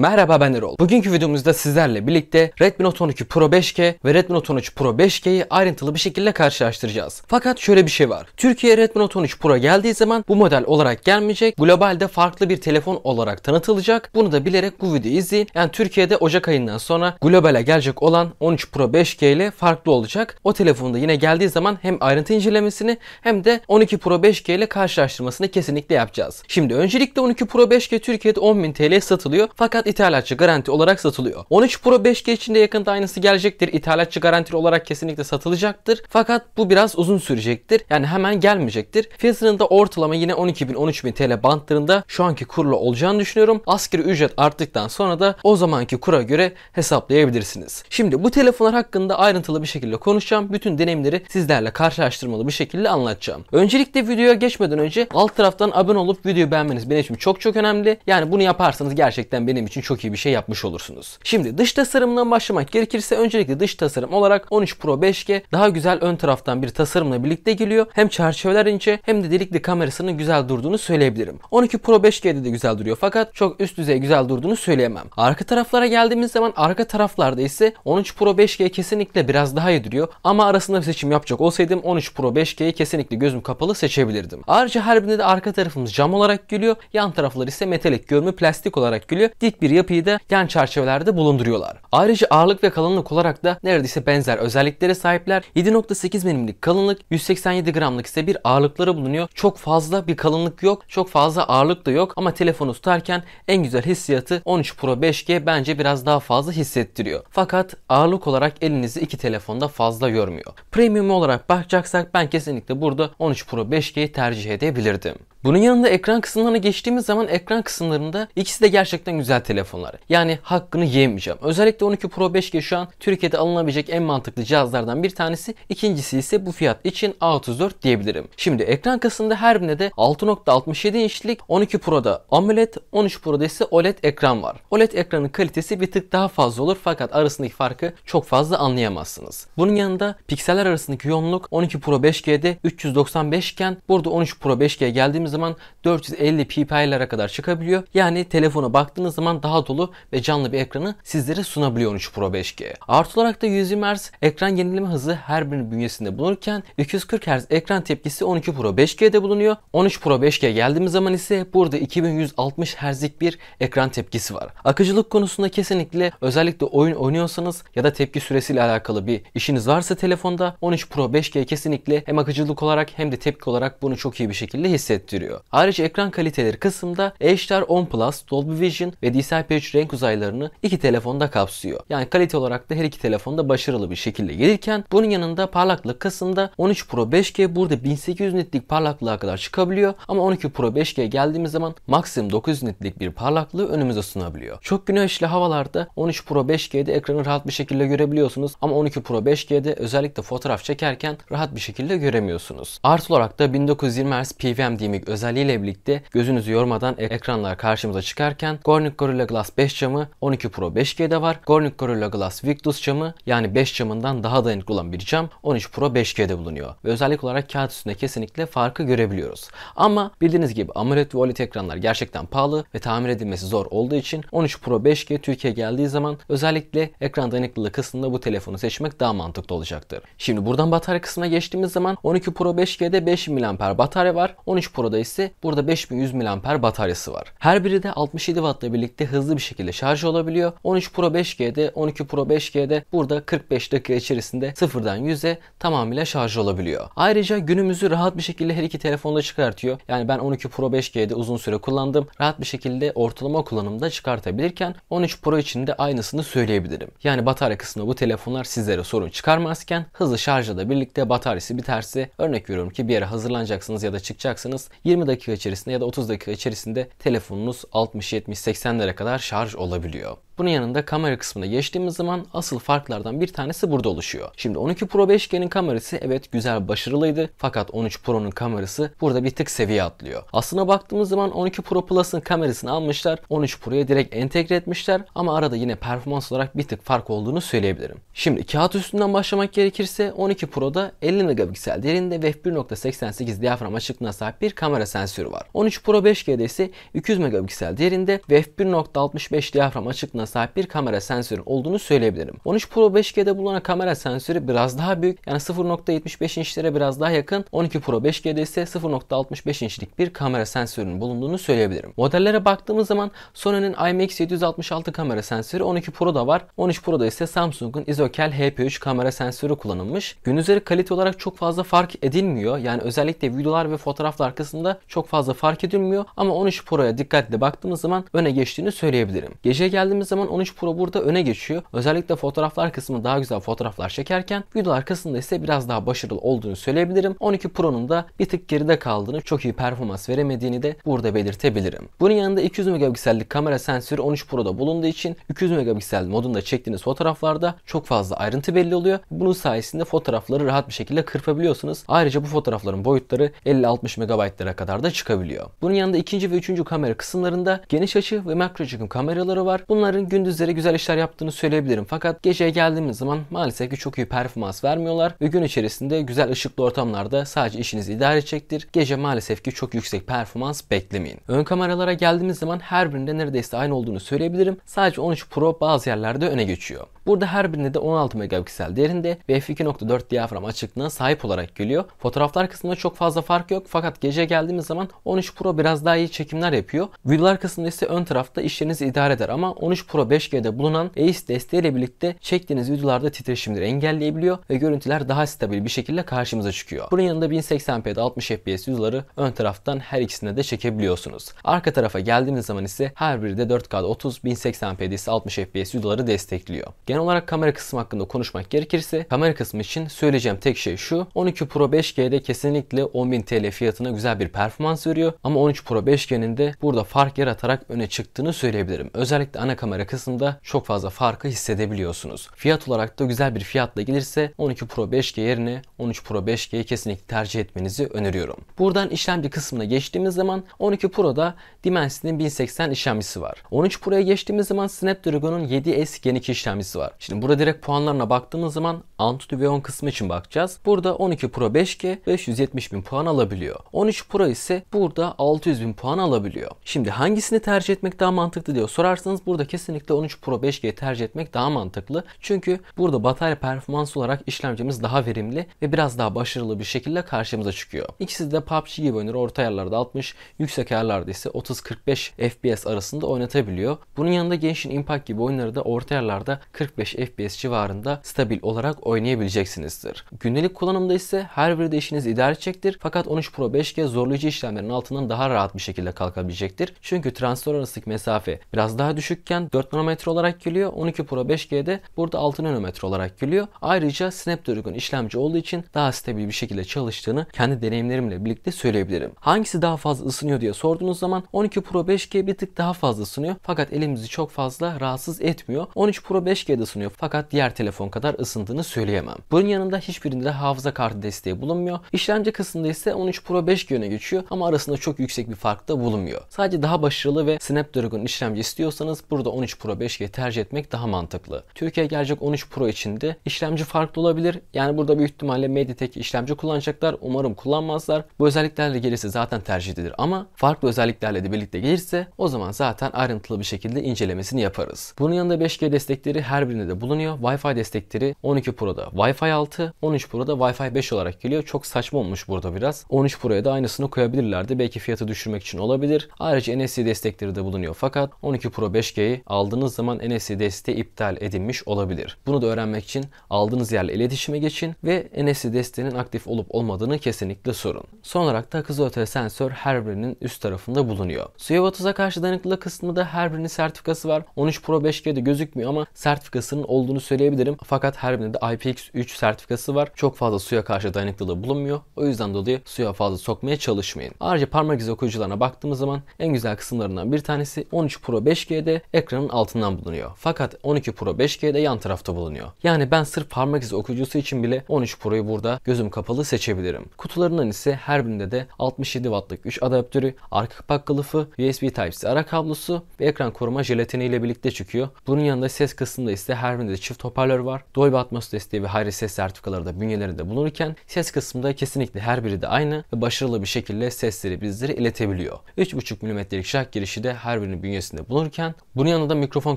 Merhaba ben Erol. Bugünkü videomuzda sizlerle birlikte Redmi Note 12 Pro 5G ve Redmi Note 13 Pro 5G'yi ayrıntılı bir şekilde karşılaştıracağız. Fakat şöyle bir şey var. Türkiye Redmi Note 13 Pro geldiği zaman bu model olarak gelmeyecek. Globalde farklı bir telefon olarak tanıtılacak. Bunu da bilerek bu videoyu izleyin. Yani Türkiye'de Ocak ayından sonra globale gelecek olan 13 Pro 5G ile farklı olacak. O telefonda yine geldiği zaman hem ayrıntı incelemesini hem de 12 Pro 5G ile karşılaştırmasını kesinlikle yapacağız. Şimdi öncelikle 12 Pro 5G Türkiye'de 10.000 TL satılıyor. Fakat ithalatçı garanti olarak satılıyor. 13 Pro 5G içinde yakında aynısı gelecektir. İthalatçı garantili olarak kesinlikle satılacaktır. Fakat bu biraz uzun sürecektir. Yani hemen gelmeyecektir. Fiyatının da ortalama yine 12.000-13.000 TL bantlarında şu anki kurla olacağını düşünüyorum. Asgari ücret arttıktan sonra da o zamanki kura göre hesaplayabilirsiniz. Şimdi bu telefonlar hakkında ayrıntılı bir şekilde konuşacağım. Bütün deneyimleri sizlerle karşılaştırmalı bir şekilde anlatacağım. Öncelikle videoya geçmeden önce alt taraftan abone olup videoyu beğenmeniz benim için çok çok önemli. Yani bunu yaparsanız gerçekten benim için için çok iyi bir şey yapmış olursunuz. Şimdi dış tasarımdan başlamak gerekirse öncelikle dış tasarım olarak 13 Pro 5G daha güzel ön taraftan bir tasarımla birlikte geliyor. Hem çerçeveler ince hem de delikli kamerasının güzel durduğunu söyleyebilirim. 12 Pro 5G'de de güzel duruyor fakat çok üst düzey güzel durduğunu söyleyemem. Arka taraflara geldiğimiz zaman arka taraflarda ise 13 Pro 5G kesinlikle biraz daha iyi duruyor ama arasında bir seçim yapacak olsaydım 13 Pro 5G'yi kesinlikle gözüm kapalı seçebilirdim. Ayrıca her birinde de arka tarafımız cam olarak gülüyor. Yan taraflar ise metalik görünümü plastik olarak gülüyor. Dik bir yapıyı da yan çerçevelerde bulunduruyorlar. Ayrıca ağırlık ve kalınlık olarak da neredeyse benzer özelliklere sahipler. 7.8 mm'lik kalınlık, 187 gramlık ise bir ağırlıkları bulunuyor. Çok fazla bir kalınlık yok, çok fazla ağırlık da yok ama telefonu tutarken en güzel hissiyatı 13 Pro 5G bence biraz daha fazla hissettiriyor. Fakat ağırlık olarak elinizi iki telefonda fazla yormuyor. Premium olarak bakacaksak ben kesinlikle burada 13 Pro 5G'yi tercih edebilirdim. Bunun yanında ekran kısımlarına geçtiğimiz zaman ekran kısımlarında ikisi de gerçekten güzel telefonları. Yani hakkını yemeyeceğim. Özellikle 12 Pro 5G şu an Türkiye'de alınabilecek en mantıklı cihazlardan bir tanesi. İkincisi ise bu fiyat için A34 diyebilirim. Şimdi ekran kasında her birine de 6.67 inçlik 12 Pro'da AMOLED, 13 Pro'da ise OLED ekran var. OLED ekranın kalitesi bir tık daha fazla olur fakat arasındaki farkı çok fazla anlayamazsınız. Bunun yanında pikseller arasındaki yoğunluk 12 Pro 5G'de 395 iken burada 13 Pro 5G geldiğimiz zaman 450 ppi'lere kadar çıkabiliyor. Yani telefona baktığınız zaman daha dolu ve canlı bir ekranı sizlere sunabiliyor 13 Pro 5G. Artı olarak da 120 Hz ekran yenileme hızı her birinin bünyesinde bulunurken 240 Hz ekran tepkisi 12 Pro 5G'de bulunuyor. 13 Pro 5G geldiğimiz zaman ise burada 2160 Hz'lik bir ekran tepkisi var. Akıcılık konusunda kesinlikle özellikle oyun oynuyorsanız ya da tepki süresiyle alakalı bir işiniz varsa telefonda 13 Pro 5G kesinlikle hem akıcılık olarak hem de tepki olarak bunu çok iyi bir şekilde hissettiriyor. Ayrıca ekran kaliteleri kısmında HDR10 Plus, Dolby Vision ve DCI XR-3 renk uzaylarını iki telefonda kapsıyor. Yani kalite olarak da her iki telefonda başarılı bir şekilde gelirken bunun yanında parlaklık kısmında 13 Pro 5G burada 1800 nitlik parlaklığa kadar çıkabiliyor ama 12 Pro 5G geldiğimiz zaman maksimum 900 nitlik bir parlaklığı önümüze sunabiliyor. Çok güneşli havalarda 13 Pro 5G'de ekranı rahat bir şekilde görebiliyorsunuz ama 12 Pro 5G'de özellikle fotoğraf çekerken rahat bir şekilde göremiyorsunuz. Artı olarak da 1920 Hz PWM DMIC özelliğiyle birlikte gözünüzü yormadan ekranlar karşımıza çıkarken Gornik Gorilla Gorilla Glass 5 camı 12 Pro 5G'de var. Gorilla Glass Victus camı yani 5 camından daha dayanıklı olan bir cam 13 Pro 5G'de bulunuyor. Ve özellik olarak kağıt üstünde kesinlikle farkı görebiliyoruz. Ama bildiğiniz gibi AMOLED ve OLED ekranlar gerçekten pahalı ve tamir edilmesi zor olduğu için 13 Pro 5G Türkiye geldiği zaman özellikle ekran dayanıklılığı kısmında bu telefonu seçmek daha mantıklı olacaktır. Şimdi buradan batarya kısmına geçtiğimiz zaman 12 Pro 5G'de 5000 mAh batarya var. 13 Pro'da ise burada 5100 mAh bataryası var. Her biri de 67 Watt'la birlikte hızlı bir şekilde şarj olabiliyor. 13 Pro 5G'de, 12 Pro 5G'de burada 45 dakika içerisinde sıfırdan 100'e tamamıyla şarj olabiliyor. Ayrıca günümüzü rahat bir şekilde her iki telefonda çıkartıyor. Yani ben 12 Pro 5G'de uzun süre kullandım. Rahat bir şekilde ortalama kullanımda çıkartabilirken 13 Pro için de aynısını söyleyebilirim. Yani batarya kısmında bu telefonlar sizlere sorun çıkarmazken hızlı şarjla da birlikte bataryası biterse örnek veriyorum ki bir yere hazırlanacaksınız ya da çıkacaksınız 20 dakika içerisinde ya da 30 dakika içerisinde telefonunuz 60 70 80 lira kadar şarj olabiliyor. Bunun yanında kamera kısmına geçtiğimiz zaman asıl farklardan bir tanesi burada oluşuyor. Şimdi 12 Pro 5G'nin kamerası evet güzel başarılıydı fakat 13 Pro'nun kamerası burada bir tık seviye atlıyor. Aslına baktığımız zaman 12 Pro Plus'ın kamerasını almışlar 13 Pro'ya direkt entegre etmişler ama arada yine performans olarak bir tık fark olduğunu söyleyebilirim. Şimdi kağıt üstünden başlamak gerekirse 12 Pro'da 50 megapiksel derinde ve f1.88 diyafram açıklığına sahip bir kamera sensörü var. 13 Pro 5G'de ise 200 megapiksel derinde ve f1.65 diyafram açıklığına sahip bir kamera sensörün olduğunu söyleyebilirim. 13 Pro 5G'de bulunan kamera sensörü biraz daha büyük. Yani 0.75 inçlere biraz daha yakın. 12 Pro 5G'de ise 0.65 inçlik bir kamera sensörünün bulunduğunu söyleyebilirim. Modellere baktığımız zaman Sony'nin IMX 766 kamera sensörü 12 Pro'da var. 13 Pro'da ise Samsung'un ISOCEL HP3 kamera sensörü kullanılmış. Gün üzeri kalite olarak çok fazla fark edilmiyor. Yani özellikle videolar ve fotoğraflar arkasında çok fazla fark edilmiyor. Ama 13 Pro'ya dikkatle baktığımız zaman öne geçtiğini söyleyebilirim. Gece geldiğimiz zaman zaman 13 Pro burada öne geçiyor. Özellikle fotoğraflar kısmı daha güzel fotoğraflar çekerken videolar kısmında ise biraz daha başarılı olduğunu söyleyebilirim. 12 Pro'nun da bir tık geride kaldığını, çok iyi performans veremediğini de burada belirtebilirim. Bunun yanında 200 megapiksellik kamera sensörü 13 Pro'da bulunduğu için 200 megapiksel modunda çektiğiniz fotoğraflarda çok fazla ayrıntı belli oluyor. Bunun sayesinde fotoğrafları rahat bir şekilde kırpabiliyorsunuz. Ayrıca bu fotoğrafların boyutları 50-60 megabaytlara kadar da çıkabiliyor. Bunun yanında ikinci ve üçüncü kamera kısımlarında geniş açı ve makro çekim kameraları var. Bunları oyuncuların gündüzleri güzel işler yaptığını söyleyebilirim. Fakat geceye geldiğimiz zaman maalesef ki çok iyi performans vermiyorlar ve gün içerisinde güzel ışıklı ortamlarda sadece işinizi idare edecektir. Gece maalesef ki çok yüksek performans beklemeyin. Ön kameralara geldiğimiz zaman her birinde neredeyse aynı olduğunu söyleyebilirim. Sadece 13 Pro bazı yerlerde öne geçiyor. Burada her birinde de 16 megapiksel değerinde ve f2.4 diyafram açıklığına sahip olarak geliyor. Fotoğraflar kısmında çok fazla fark yok fakat gece geldiğimiz zaman 13 Pro biraz daha iyi çekimler yapıyor. Videolar kısmında ise ön tarafta işlerinizi idare eder ama 13 Pro 5G'de bulunan AIS desteğiyle birlikte çektiğiniz videolarda titreşimleri engelleyebiliyor ve görüntüler daha stabil bir şekilde karşımıza çıkıyor. Bunun yanında 1080p'de 60 FPS videoları ön taraftan her ikisine de çekebiliyorsunuz. Arka tarafa geldiğimiz zaman ise her biri de 4K'da 30, 1080p'de ise 60 FPS videoları destekliyor. Genel Genel olarak kamera kısmı hakkında konuşmak gerekirse kamera kısmı için söyleyeceğim tek şey şu. 12 Pro 5G'de kesinlikle 10.000 TL fiyatına güzel bir performans veriyor ama 13 Pro 5G'nin de burada fark yaratarak öne çıktığını söyleyebilirim. Özellikle ana kamera kısmında çok fazla farkı hissedebiliyorsunuz. Fiyat olarak da güzel bir fiyatla gelirse 12 Pro 5G yerine 13 Pro 5G'yi kesinlikle tercih etmenizi öneriyorum. Buradan işlemci kısmına geçtiğimiz zaman 12 Pro'da Dimensity'nin 1080 işlemcisi var. 13 Pro'ya geçtiğimiz zaman Snapdragon'un 7S Gen 2 işlemcisi var var. Şimdi burada direkt puanlarına baktığımız zaman Antutu V10 kısmı için bakacağız. Burada 12 Pro 5G 570 bin puan alabiliyor. 13 Pro ise burada 600 bin puan alabiliyor. Şimdi hangisini tercih etmek daha mantıklı diye sorarsanız burada kesinlikle 13 Pro 5G tercih etmek daha mantıklı. Çünkü burada batarya performans olarak işlemcimiz daha verimli ve biraz daha başarılı bir şekilde karşımıza çıkıyor. İkisi de PUBG gibi oynanır. Orta ayarlarda 60, yüksek ayarlarda ise 30-45 FPS arasında oynatabiliyor. Bunun yanında Genshin Impact gibi oyunları da orta ayarlarda 40 45 FPS civarında stabil olarak oynayabileceksinizdir. Gündelik kullanımda ise her bir değişiniz idare edecektir. Fakat 13 Pro 5G zorlayıcı işlemlerin altından daha rahat bir şekilde kalkabilecektir. Çünkü transistör arasındaki mesafe biraz daha düşükken 4 nanometre olarak geliyor. 12 Pro 5G'de burada 6 nanometre olarak geliyor. Ayrıca Snapdragon işlemci olduğu için daha stabil bir şekilde çalıştığını kendi deneyimlerimle birlikte söyleyebilirim. Hangisi daha fazla ısınıyor diye sorduğunuz zaman 12 Pro 5G bir tık daha fazla ısınıyor. Fakat elimizi çok fazla rahatsız etmiyor. 13 Pro 5 g da ısınıyor fakat diğer telefon kadar ısındığını söyleyemem. Bunun yanında hiçbirinde hafıza kartı desteği bulunmuyor. İşlemci kısmında ise 13 Pro 5 yöne geçiyor ama arasında çok yüksek bir fark da bulunmuyor. Sadece daha başarılı ve Snapdragon işlemci istiyorsanız burada 13 Pro 5G tercih etmek daha mantıklı. Türkiye gelecek 13 Pro içinde işlemci farklı olabilir. Yani burada büyük ihtimalle MediaTek işlemci kullanacaklar. Umarım kullanmazlar. Bu özelliklerle gelirse zaten tercih edilir ama farklı özelliklerle de birlikte gelirse o zaman zaten ayrıntılı bir şekilde incelemesini yaparız. Bunun yanında 5G destekleri her birinde de bulunuyor. Wi-Fi destekleri 12 Pro'da Wi-Fi 6, 13 Pro'da Wi-Fi 5 olarak geliyor. Çok saçma olmuş burada biraz. 13 Pro'ya da aynısını koyabilirlerdi. Belki fiyatı düşürmek için olabilir. Ayrıca NFC destekleri de bulunuyor. Fakat 12 Pro 5G'yi aldığınız zaman NFC desteği iptal edilmiş olabilir. Bunu da öğrenmek için aldığınız yerle iletişime geçin ve NFC desteğinin aktif olup olmadığını kesinlikle sorun. Son olarak da hızlı öte sensör her birinin üst tarafında bulunuyor. SUV30'a karşı dayanıklılık kısmında her birinin sertifikası var. 13 Pro 5G'de gözükmüyor ama sertifikası sertifikasının olduğunu söyleyebilirim. Fakat her birinde de IPX3 sertifikası var. Çok fazla suya karşı dayanıklılığı bulunmuyor. O yüzden dolayı suya fazla sokmaya çalışmayın. Ayrıca parmak izi okuyucularına baktığımız zaman en güzel kısımlarından bir tanesi 13 Pro 5G'de ekranın altından bulunuyor. Fakat 12 Pro 5G'de yan tarafta bulunuyor. Yani ben sırf parmak izi okuyucusu için bile 13 Pro'yu burada gözüm kapalı seçebilirim. Kutularından ise her birinde de 67 Watt'lık 3 adaptörü, arka kapak kılıfı, USB Type-C ara kablosu ve ekran koruma jelatini ile birlikte çıkıyor. Bunun yanında ses kısmında ise ikisi her birinde çift hoparlör var. Dolby Atmos desteği ve hi ses sertifikaları da bünyelerinde bulunurken ses kısmında kesinlikle her biri de aynı ve başarılı bir şekilde sesleri bizlere iletebiliyor. 3.5 mm'lik jack girişi de her birinin bünyesinde bulunurken bunun yanında mikrofon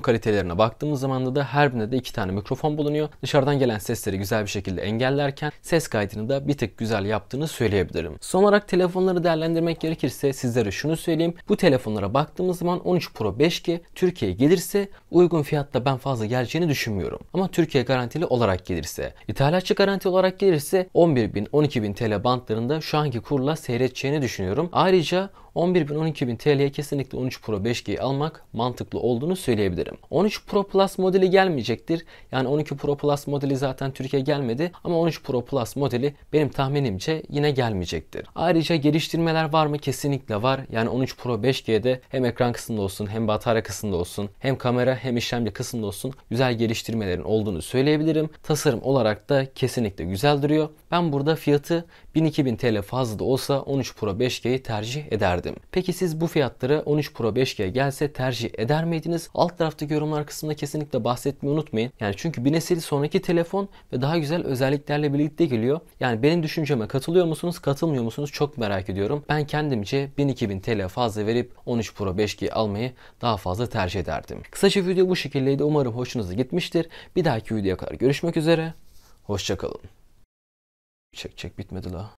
kalitelerine baktığımız zaman da her birinde de iki tane mikrofon bulunuyor. Dışarıdan gelen sesleri güzel bir şekilde engellerken ses kaydını da bir tık güzel yaptığını söyleyebilirim. Son olarak telefonları değerlendirmek gerekirse sizlere şunu söyleyeyim. Bu telefonlara baktığımız zaman 13 Pro 5G Türkiye'ye gelirse uygun fiyatta ben fazla geleceğini geleceğini düşünmüyorum. Ama Türkiye garantili olarak gelirse, ithalatçı garanti olarak gelirse 11.000-12.000 TL bantlarında şu anki kurla seyredeceğini düşünüyorum. Ayrıca 11.000-12.000 TL'ye kesinlikle 13 Pro 5G'yi almak mantıklı olduğunu söyleyebilirim. 13 Pro Plus modeli gelmeyecektir. Yani 12 Pro Plus modeli zaten Türkiye gelmedi ama 13 Pro Plus modeli benim tahminimce yine gelmeyecektir. Ayrıca geliştirmeler var mı? Kesinlikle var. Yani 13 Pro 5G'de hem ekran kısmında olsun, hem batarya kısmında olsun, hem kamera hem işlemci kısmında olsun güzel geliştirmelerin olduğunu söyleyebilirim. Tasarım olarak da kesinlikle güzel duruyor. Ben burada fiyatı 1000-2000 TL fazla da olsa 13 Pro 5G'yi tercih ederdim. Peki siz bu fiyatlara 13 Pro 5G gelse tercih eder miydiniz? Alt taraftaki yorumlar kısmında kesinlikle bahsetmeyi unutmayın. Yani çünkü bir nesil sonraki telefon ve daha güzel özelliklerle birlikte geliyor. Yani benim düşünceme katılıyor musunuz, katılmıyor musunuz çok merak ediyorum. Ben kendimce 1000-2000 TL fazla verip 13 Pro 5G almayı daha fazla tercih ederdim. Kısaca video bu şekildeydi. Umarım hoşunuza gitmiştir. Bir dahaki videoya kadar görüşmek üzere. Hoşçakalın. Çek çek bitmedi la.